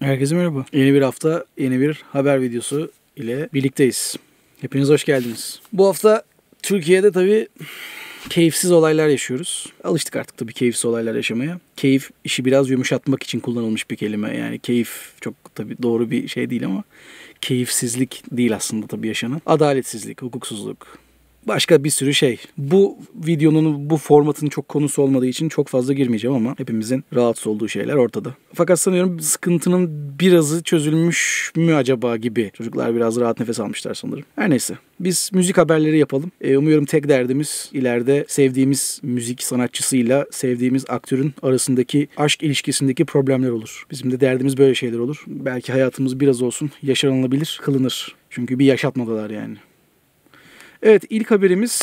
Herkese merhaba. Yeni bir hafta, yeni bir haber videosu ile birlikteyiz. Hepiniz hoş geldiniz. Bu hafta Türkiye'de tabii keyifsiz olaylar yaşıyoruz. Alıştık artık tabii keyifsiz olaylar yaşamaya. Keyif işi biraz yumuşatmak için kullanılmış bir kelime. Yani keyif çok tabii doğru bir şey değil ama keyifsizlik değil aslında tabii yaşanan. Adaletsizlik, hukuksuzluk, başka bir sürü şey. Bu videonun bu formatın çok konusu olmadığı için çok fazla girmeyeceğim ama hepimizin rahatsız olduğu şeyler ortada. Fakat sanıyorum sıkıntının birazı çözülmüş mü acaba gibi. Çocuklar biraz rahat nefes almışlar sanırım. Her neyse. Biz müzik haberleri yapalım. E, umuyorum tek derdimiz ileride sevdiğimiz müzik sanatçısıyla sevdiğimiz aktörün arasındaki aşk ilişkisindeki problemler olur. Bizim de derdimiz böyle şeyler olur. Belki hayatımız biraz olsun yaşanılabilir kılınır. Çünkü bir yaşatmadılar yani. Evet ilk haberimiz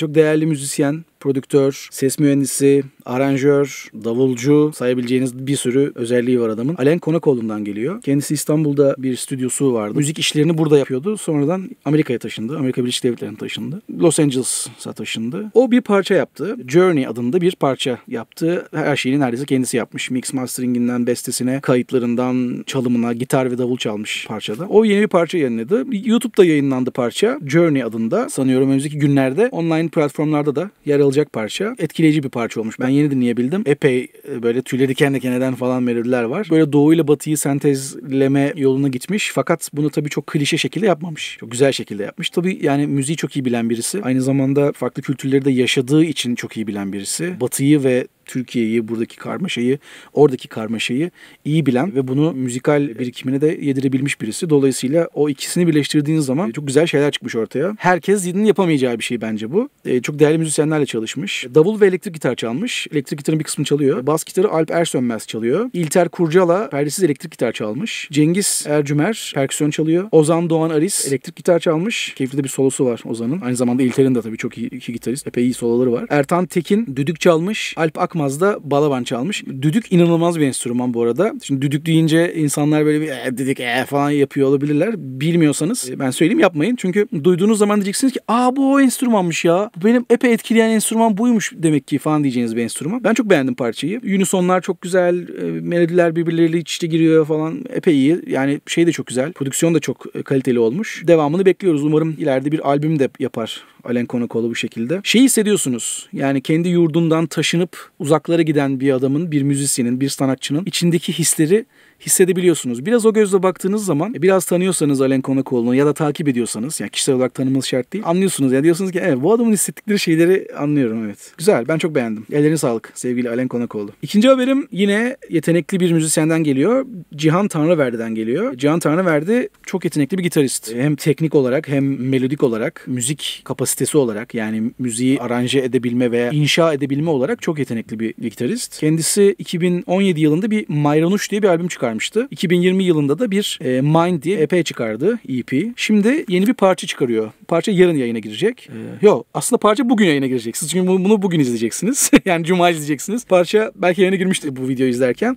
çok değerli müzisyen prodüktör, ses mühendisi, aranjör, davulcu sayabileceğiniz bir sürü özelliği var adamın. Alen Konakoğlu'ndan geliyor. Kendisi İstanbul'da bir stüdyosu vardı. Müzik işlerini burada yapıyordu. Sonradan Amerika'ya taşındı. Amerika Birleşik Devletleri'ne taşındı. Los Angeles'a taşındı. O bir parça yaptı. Journey adında bir parça yaptı. Her şeyini neredeyse kendisi yapmış. Mix masteringinden bestesine, kayıtlarından çalımına, gitar ve davul çalmış parçada. O yeni bir parça yayınladı. YouTube'da yayınlandı parça. Journey adında sanıyorum önümüzdeki günlerde online platformlarda da yer alacak çalacak parça. Etkileyici bir parça olmuş. Ben yeni dinleyebildim. Epey e, böyle tüyleri diken diken eden falan melodiler var. Böyle doğu ile batıyı sentezleme yoluna gitmiş. Fakat bunu tabii çok klişe şekilde yapmamış. Çok güzel şekilde yapmış. Tabii yani müziği çok iyi bilen birisi. Aynı zamanda farklı kültürleri de yaşadığı için çok iyi bilen birisi. Batıyı ve Türkiye'yi, buradaki karmaşayı, oradaki karmaşayı iyi bilen ve bunu müzikal birikimine de yedirebilmiş birisi. Dolayısıyla o ikisini birleştirdiğiniz zaman çok güzel şeyler çıkmış ortaya. Herkes yedinin yapamayacağı bir şey bence bu. Ee, çok değerli müzisyenlerle çalışmış. Davul ve elektrik gitar çalmış. Elektrik gitarın bir kısmını çalıyor. Bas gitarı Alp Ersönmez çalıyor. İlter Kurcala perdesiz elektrik gitar çalmış. Cengiz Ercümer perküsyon çalıyor. Ozan Doğan Aris elektrik gitar çalmış. Keyifli de bir solosu var Ozan'ın. Aynı zamanda İlter'in de tabii çok iyi iki gitarist. Epey iyi soloları var. Ertan Tekin düdük çalmış. Alp Ak Akmaz da balaban çalmış. Düdük inanılmaz bir enstrüman bu arada. Şimdi düdük deyince insanlar böyle bir e, düdük e, falan yapıyor olabilirler. Bilmiyorsanız e, ben söyleyeyim yapmayın. Çünkü duyduğunuz zaman diyeceksiniz ki aa bu o enstrümanmış ya. Benim epey etkileyen enstrüman buymuş demek ki falan diyeceğiniz bir enstrüman. Ben çok beğendim parçayı. Unisonlar çok güzel. E, melodiler birbirleriyle iç içe giriyor falan. Epey iyi. Yani şey de çok güzel. Prodüksiyon da çok e, kaliteli olmuş. Devamını bekliyoruz. Umarım ileride bir albüm de yapar Alenkonakolu bu şekilde. Şeyi hissediyorsunuz. Yani kendi yurdundan taşınıp uzaklara giden bir adamın, bir müzisyenin, bir sanatçının içindeki hisleri hissedebiliyorsunuz. Biraz o gözle baktığınız zaman e, biraz tanıyorsanız Alen Konakoğlu'nu ya da takip ediyorsanız yani kişisel olarak tanımınız şart değil. Anlıyorsunuz yani diyorsunuz ki evet bu adamın hissettikleri şeyleri anlıyorum evet. Güzel ben çok beğendim. Ellerine sağlık sevgili Alen Konakoğlu. İkinci haberim yine yetenekli bir müzisyenden geliyor. Cihan Tanrıverdi'den geliyor. Cihan Tanrıverdi çok yetenekli bir gitarist. E, hem teknik olarak hem melodik olarak müzik kapasitesi olarak yani müziği aranje edebilme veya inşa edebilme olarak çok yetenekli bir gitarist. Kendisi 2017 yılında bir Mayranuş diye bir albüm çıkardı çıkarmıştı. 2020 yılında da bir e, Mind diye EP çıkardı. EP. Şimdi yeni bir parça çıkarıyor. Parça yarın yayına girecek. Ee, Yok aslında parça bugün yayına girecek. Siz çünkü bunu bugün izleyeceksiniz. yani cuma izleyeceksiniz. Parça belki yayına girmiştir bu videoyu izlerken.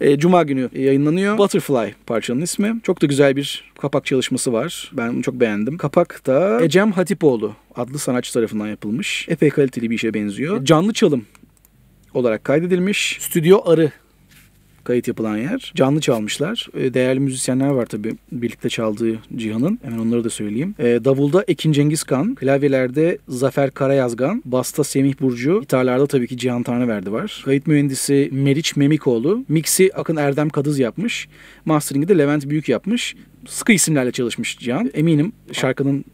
E, Cuma günü yayınlanıyor. Butterfly parçanın ismi. Çok da güzel bir kapak çalışması var. Ben çok beğendim. Kapak da Ecem Hatipoğlu adlı sanatçı tarafından yapılmış. Epey kaliteli bir işe benziyor. Canlı çalım olarak kaydedilmiş. Stüdyo Arı kayıt yapılan yer. Canlı çalmışlar. E, değerli müzisyenler var tabii birlikte çaldığı Cihan'ın. Hemen onları da söyleyeyim. E, davulda Ekin Cengizkan, klavyelerde Zafer Karayazgan, basta Semih Burcu, gitarlarda tabii ki Cihan Tanrıverdi var. Kayıt mühendisi Meriç Memikoğlu, mixi Akın Erdem Kadız yapmış. Mastering'i de Levent Büyük yapmış. Sıkı isimlerle çalışmış Cihan. Eminim şarkının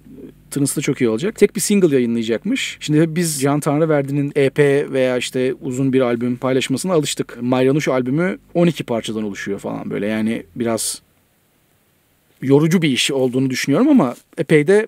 tınısı da çok iyi olacak. Tek bir single yayınlayacakmış. Şimdi biz Can Tanrıverdi'nin EP veya işte uzun bir albüm paylaşmasına alıştık. Mayranuş albümü 12 parçadan oluşuyor falan böyle. Yani biraz yorucu bir iş olduğunu düşünüyorum ama epey de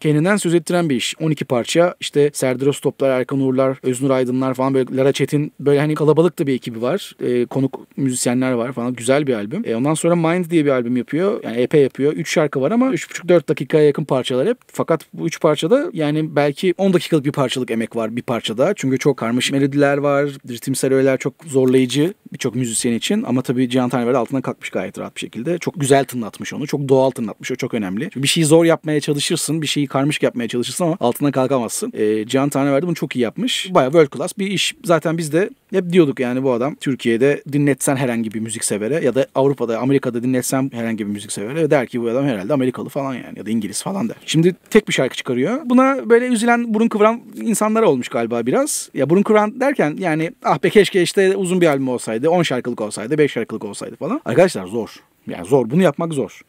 kendinden söz ettiren bir iş. 12 parça işte Serdar Öztoplar, Erkan Uğurlar, Öznur Aydınlar falan böyle Lara Çetin böyle hani kalabalık da bir ekibi var. E, konuk müzisyenler var falan. Güzel bir albüm. E, ondan sonra Mind diye bir albüm yapıyor. Yani EP yapıyor. 3 şarkı var ama 3,5-4 dakikaya yakın parçalar hep. Fakat bu 3 parçada yani belki 10 dakikalık bir parçalık emek var bir parçada. Çünkü çok karmaşık melodiler var. Ritimsel öğeler çok zorlayıcı birçok müzisyen için ama tabii Cihan Tanrıveri altına kalkmış gayet rahat bir şekilde. Çok güzel tınlatmış onu. Çok doğal tınlatmış. O çok önemli. bir şeyi zor yapmaya çalışırsın. Bir şeyi karmışık yapmaya çalışırsın ama altına kalkamazsın. E, Cihan Tanrıveri bunu çok iyi yapmış. Baya world class bir iş. Zaten biz de hep diyorduk yani bu adam Türkiye'de dinletsen herhangi bir müzik müziksevere ya da Avrupa'da, Amerika'da dinletsen herhangi bir müzik müziksevere der ki bu adam herhalde Amerikalı falan yani ya da İngiliz falan der. Şimdi tek bir şarkı çıkarıyor. Buna böyle üzülen burun kıvran insanlar olmuş galiba biraz. Ya burun kıvran derken yani ah be keşke işte uzun bir albüm olsaydı, 10 şarkılık olsaydı, 5 şarkılık olsaydı falan. Arkadaşlar zor. Yani zor. Bunu yapmak zor.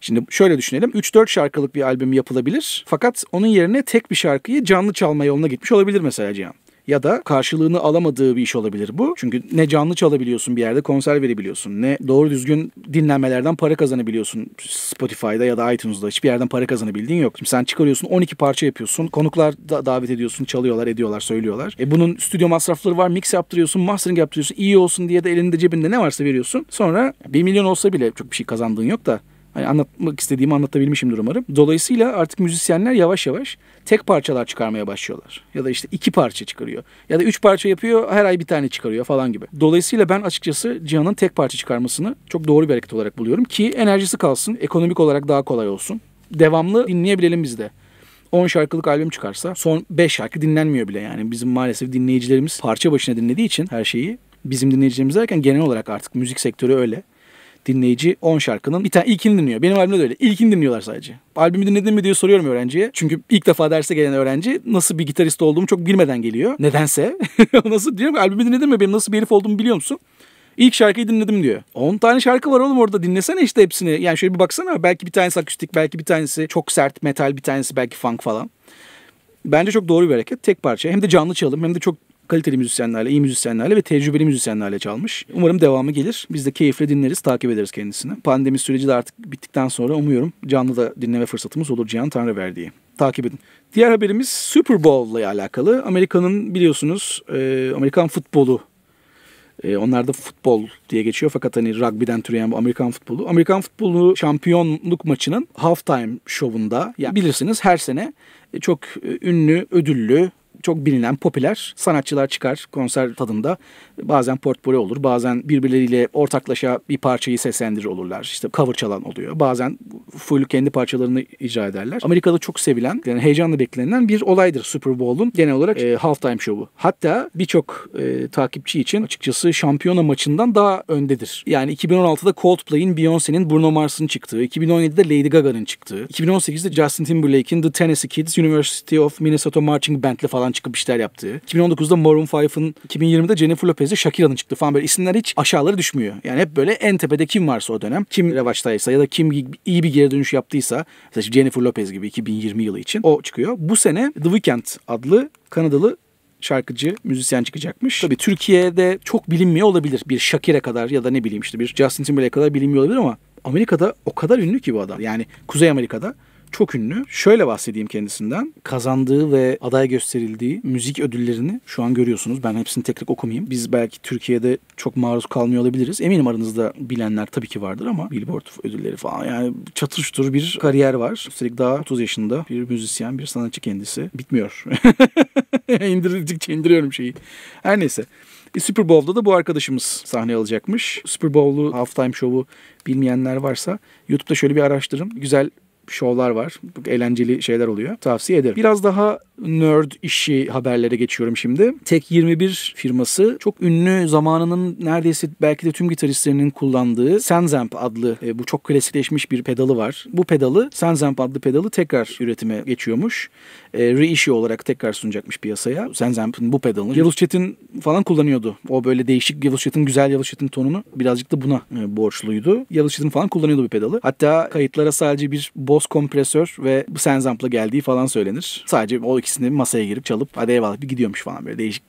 Şimdi şöyle düşünelim. 3-4 şarkılık bir albüm yapılabilir. Fakat onun yerine tek bir şarkıyı canlı çalma yoluna gitmiş olabilir mesela Cihan ya da karşılığını alamadığı bir iş olabilir bu. Çünkü ne canlı çalabiliyorsun bir yerde konser verebiliyorsun ne doğru düzgün dinlenmelerden para kazanabiliyorsun Spotify'da ya da iTunes'da hiçbir yerden para kazanabildiğin yok. Şimdi sen çıkarıyorsun 12 parça yapıyorsun konuklar da davet ediyorsun çalıyorlar ediyorlar söylüyorlar. E bunun stüdyo masrafları var mix yaptırıyorsun mastering yaptırıyorsun iyi olsun diye de elinde cebinde ne varsa veriyorsun. Sonra 1 milyon olsa bile çok bir şey kazandığın yok da Hani anlatmak istediğimi anlatabilmişimdir umarım. Dolayısıyla artık müzisyenler yavaş yavaş tek parçalar çıkarmaya başlıyorlar. Ya da işte iki parça çıkarıyor. Ya da üç parça yapıyor her ay bir tane çıkarıyor falan gibi. Dolayısıyla ben açıkçası Cihan'ın tek parça çıkarmasını çok doğru bir hareket olarak buluyorum. Ki enerjisi kalsın, ekonomik olarak daha kolay olsun. Devamlı dinleyebilelim biz de. 10 şarkılık albüm çıkarsa son 5 şarkı dinlenmiyor bile yani. Bizim maalesef dinleyicilerimiz parça başına dinlediği için her şeyi bizim dinleyicilerimiz derken genel olarak artık müzik sektörü öyle dinleyici 10 şarkının bir tane ilkini dinliyor. Benim albümde de öyle. İlkini dinliyorlar sadece. Albümü dinledin mi diye soruyorum öğrenciye. Çünkü ilk defa derse gelen öğrenci nasıl bir gitarist olduğumu çok bilmeden geliyor. Nedense. nasıl diyorum albümü dinledin mi? Benim nasıl bir herif olduğumu biliyor musun? İlk şarkıyı dinledim diyor. 10 tane şarkı var oğlum orada dinlesene işte hepsini. Yani şöyle bir baksana belki bir tanesi akustik, belki bir tanesi çok sert metal, bir tanesi belki funk falan. Bence çok doğru bir hareket. Tek parça. Hem de canlı çalalım, hem de çok kaliteli müzisyenlerle, iyi müzisyenlerle ve tecrübeli müzisyenlerle çalmış. Umarım devamı gelir. Biz de keyifle dinleriz, takip ederiz kendisini. Pandemi süreci de artık bittikten sonra umuyorum canlı da dinleme fırsatımız olur Cihan Tanrı Tanrıverdi'yi. Takip edin. Diğer haberimiz Super Bowl ile alakalı. Amerika'nın biliyorsunuz e, Amerikan futbolu e, onlar da futbol diye geçiyor fakat hani rugby'den türeyen bu Amerikan futbolu. Amerikan futbolu şampiyonluk maçının halftime şovunda yani bilirsiniz her sene e, çok e, ünlü, ödüllü, çok bilinen popüler sanatçılar çıkar konser tadında. Bazen portföy olur bazen birbirleriyle ortaklaşa bir parçayı seslendirir olurlar. İşte cover çalan oluyor. Bazen full kendi parçalarını icra ederler. Amerika'da çok sevilen yani heyecanla beklenilen bir olaydır Super Bowl'un genel olarak e, halftime şovu. Hatta birçok e, takipçi için açıkçası şampiyona maçından daha öndedir. Yani 2016'da Coldplay'in, Beyoncé'nin, Bruno Mars'ın çıktığı, 2017'de Lady Gaga'nın çıktığı, 2018'de Justin Timberlake'in The Tennessee Kids University of Minnesota Marching Band'le falan çıkıp işler yaptığı. 2019'da Maroon 5'ın 2020'de Jennifer Lopez'le Shakira'nın çıktı falan böyle isimler hiç aşağılara düşmüyor. Yani hep böyle en tepede kim varsa o dönem, kim revaçtaysa ya da kim iyi bir geri dönüş yaptıysa mesela Jennifer Lopez gibi 2020 yılı için o çıkıyor. Bu sene The Weeknd adlı Kanadalı şarkıcı, müzisyen çıkacakmış. Tabii Türkiye'de çok bilinmiyor olabilir. Bir Shakira kadar ya da ne bileyim işte bir Justin Timberlake kadar bilinmiyor olabilir ama Amerika'da o kadar ünlü ki bu adam. Yani Kuzey Amerika'da çok ünlü. Şöyle bahsedeyim kendisinden. Kazandığı ve aday gösterildiği müzik ödüllerini şu an görüyorsunuz. Ben hepsini tek tek okumayayım. Biz belki Türkiye'de çok maruz kalmıyor olabiliriz. Eminim aranızda bilenler tabii ki vardır ama Billboard ödülleri falan yani çatıştır bir kariyer var. Üstelik daha 30 yaşında bir müzisyen, bir sanatçı kendisi. Bitmiyor. İndirdikçe indiriyorum şeyi. Her neyse. E, Super Bowl'da da bu arkadaşımız sahne alacakmış. Super Bowl'lu halftime show'u bilmeyenler varsa YouTube'da şöyle bir araştırın. Güzel şovlar var. Eğlenceli şeyler oluyor. Tavsiye ederim. Biraz daha nerd işi haberlere geçiyorum şimdi. Tek 21 firması çok ünlü zamanının neredeyse belki de tüm gitaristlerinin kullandığı Senzamp adlı e, bu çok klasikleşmiş bir pedalı var. Bu pedalı Senzamp adlı pedalı tekrar üretime geçiyormuş. E, reissue olarak tekrar sunacakmış piyasaya. Senzamp'ın bu pedalını. Yavuz Çetin falan kullanıyordu. O böyle değişik Yavuz Çetin, güzel Yavuz Çetin tonunu birazcık da buna e, borçluydu. Yavuz Çetin falan kullanıyordu bu pedalı. Hatta kayıtlara sadece bir Boss kompresör ve Senzamp'la geldiği falan söylenir. Sadece o ikisi ikisini masaya girip çalıp hadi eyvallah bir gidiyormuş falan böyle değişik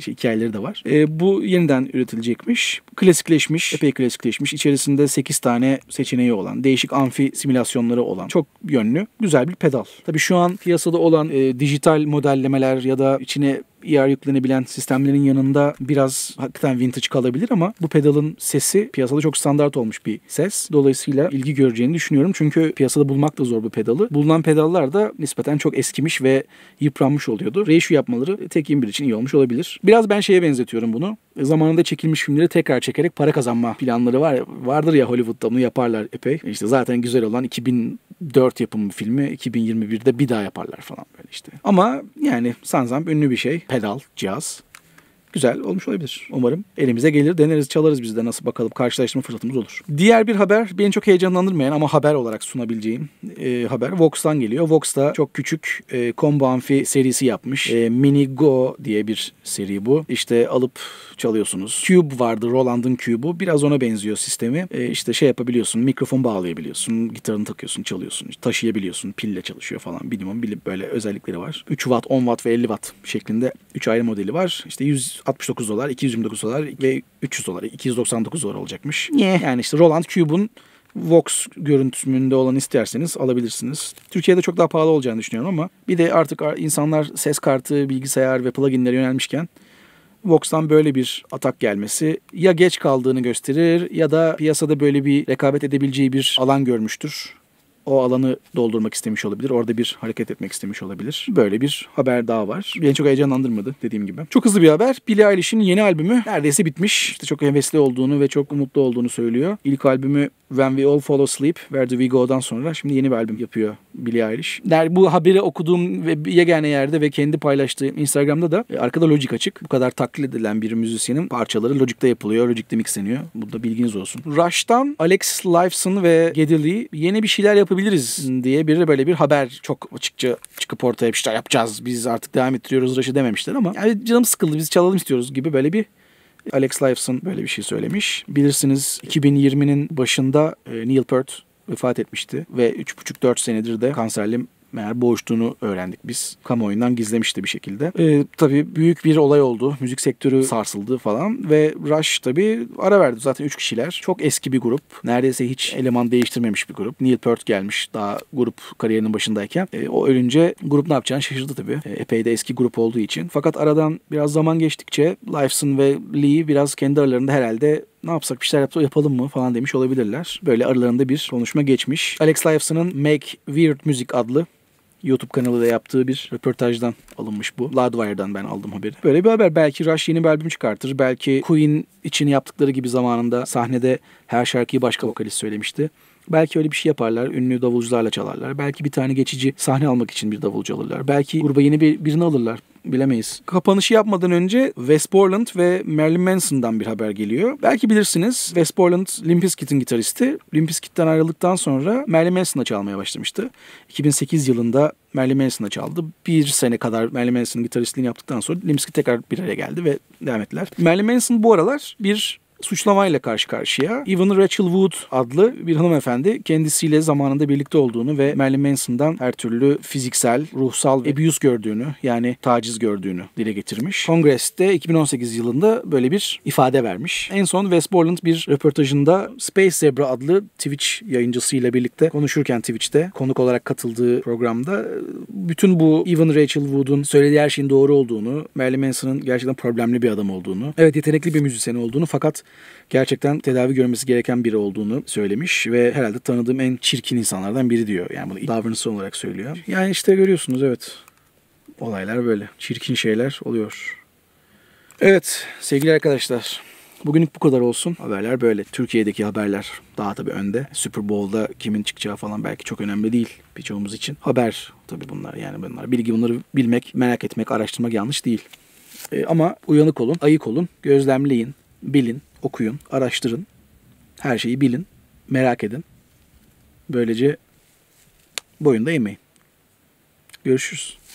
şey, hikayeleri de var. E, bu yeniden üretilecekmiş. Klasikleşmiş, epey klasikleşmiş. İçerisinde 8 tane seçeneği olan, değişik amfi simülasyonları olan, çok yönlü, güzel bir pedal. Tabii şu an piyasada olan e, dijital modellemeler ya da içine ER yüklenebilen sistemlerin yanında biraz hakikaten vintage kalabilir ama bu pedalın sesi piyasada çok standart olmuş bir ses. Dolayısıyla ilgi göreceğini düşünüyorum. Çünkü piyasada bulmak da zor bu pedalı. Bulunan pedallar da nispeten çok eskimiş ve yıpranmış oluyordu. Reissue yapmaları tek bir için iyi olmuş olabilir. Biraz ben şeye benzetiyorum bunu. Zamanında çekilmiş filmleri tekrar çekerek para kazanma planları var. Vardır ya Hollywood'da bunu yaparlar epey. İşte zaten güzel olan 2004 yapımı filmi 2021'de bir daha yaparlar falan böyle işte. Ama yani Sanzam ünlü bir şey pedal, cihaz. Güzel olmuş olabilir. Umarım elimize gelir deneriz çalarız biz de nasıl bakalım karşılaştırma fırsatımız olur. Diğer bir haber beni çok heyecanlandırmayan ama haber olarak sunabileceğim e, haber Vox'tan geliyor. Vox da çok küçük e, Combo Amfi serisi yapmış. E, Mini Go diye bir seri bu. İşte alıp çalıyorsunuz. Cube vardı Roland'ın Cube'u. Biraz ona benziyor sistemi. E, işte şey yapabiliyorsun. Mikrofon bağlayabiliyorsun. Gitarını takıyorsun, çalıyorsun. Taşıyabiliyorsun. Pille çalışıyor falan. Minimum bilip böyle özellikleri var. 3 watt, 10 watt ve 50 watt şeklinde 3 ayrı modeli var. İşte 169 dolar, 229 dolar ve 300 dolar. 299 dolar olacakmış. Yeah. Yani işte Roland Cube'un Vox görüntüsünde olan isterseniz alabilirsiniz. Türkiye'de çok daha pahalı olacağını düşünüyorum ama bir de artık insanlar ses kartı, bilgisayar ve pluginlere yönelmişken Vox'tan böyle bir atak gelmesi ya geç kaldığını gösterir ya da piyasada böyle bir rekabet edebileceği bir alan görmüştür o alanı doldurmak istemiş olabilir. Orada bir hareket etmek istemiş olabilir. Böyle bir haber daha var. Beni çok heyecanlandırmadı dediğim gibi. Çok hızlı bir haber. Billie Eilish'in yeni albümü neredeyse bitmiş. İşte çok hevesli olduğunu ve çok umutlu olduğunu söylüyor. İlk albümü When We All Fall Asleep, Where Do We Go'dan sonra şimdi yeni bir albüm yapıyor Billie Eilish. Der, bu haberi okuduğum ve yegane yerde ve kendi paylaştığım Instagram'da da e, arkada Logic açık. Bu kadar taklit edilen bir müzisyenin parçaları Logic'te yapılıyor, Logic'te mixleniyor. Bu da bilginiz olsun. Rush'tan Alex Lifeson ve Geddy Lee yeni bir şeyler yapıyor yapabiliriz diye bir böyle bir haber çok açıkça çıkıp ortaya bir şeyler yapacağız. Biz artık devam ettiriyoruz Rush'ı dememişler ama yani canım sıkıldı biz çalalım istiyoruz gibi böyle bir Alex Lifeson böyle bir şey söylemiş. Bilirsiniz 2020'nin başında e, Neil Peart vefat etmişti ve 3,5-4 senedir de kanserli meğer boğuştuğunu öğrendik biz. Kamuoyundan gizlemişti bir şekilde. E, tabii büyük bir olay oldu. Müzik sektörü sarsıldı falan ve Rush tabii ara verdi. Zaten 3 kişiler. Çok eski bir grup. Neredeyse hiç eleman değiştirmemiş bir grup. Neil Peart gelmiş daha grup kariyerinin başındayken. E, o ölünce grup ne yapacağını şaşırdı tabii. E, epey de eski grup olduğu için. Fakat aradan biraz zaman geçtikçe Lifeson ve Lee biraz kendi aralarında herhalde ne yapsak bir şeyler yapsak, yapalım mı falan demiş olabilirler. Böyle aralarında bir konuşma geçmiş. Alex Lifeson'ın Make Weird Music adlı YouTube kanalıyla yaptığı bir röportajdan alınmış bu. Loudwire'dan ben aldım haberi. Böyle bir haber. Belki Rush yeni bir albüm çıkartır. Belki Queen için yaptıkları gibi zamanında sahnede her şarkıyı başka vokalist söylemişti. Belki öyle bir şey yaparlar. Ünlü davulcularla çalarlar. Belki bir tane geçici sahne almak için bir davulcu alırlar. Belki gruba yeni bir, birini alırlar bilemeyiz. Kapanışı yapmadan önce Wes Borland ve Marilyn Manson'dan bir haber geliyor. Belki bilirsiniz Wes Borland Limp Bizkit'in gitaristi. Limp Bizkit'ten ayrıldıktan sonra Marilyn Manson'a çalmaya başlamıştı. 2008 yılında Marilyn Manson'a çaldı. Bir sene kadar Marilyn Manson'ın gitaristliğini yaptıktan sonra Limp Bizkit tekrar bir araya geldi ve devam ettiler. Marilyn Manson bu aralar bir suçlamayla karşı karşıya. Even Rachel Wood adlı bir hanımefendi kendisiyle zamanında birlikte olduğunu ve Marilyn Manson'dan her türlü fiziksel, ruhsal abuse gördüğünü yani taciz gördüğünü dile getirmiş. Kongreste 2018 yılında böyle bir ifade vermiş. En son Wes Borland bir röportajında Space Zebra adlı Twitch yayıncısıyla birlikte konuşurken Twitch'te konuk olarak katıldığı programda bütün bu Even Rachel Wood'un söylediği her şeyin doğru olduğunu, Marilyn Manson'ın gerçekten problemli bir adam olduğunu, evet yetenekli bir müzisyen olduğunu fakat gerçekten tedavi görmesi gereken biri olduğunu söylemiş ve herhalde tanıdığım en çirkin insanlardan biri diyor. Yani bunu davranışsal olarak söylüyor. Yani işte görüyorsunuz evet olaylar böyle. Çirkin şeyler oluyor. Evet sevgili arkadaşlar Bugünlük bu kadar olsun. Haberler böyle. Türkiye'deki haberler daha tabii önde. Super Bowl'da kimin çıkacağı falan belki çok önemli değil birçoğumuz için. Haber tabii bunlar yani bunlar. Bilgi bunları bilmek, merak etmek, araştırmak yanlış değil. Ee, ama uyanık olun, ayık olun, gözlemleyin, bilin okuyun, araştırın. Her şeyi bilin, merak edin. Böylece boyunda emeyin. Görüşürüz.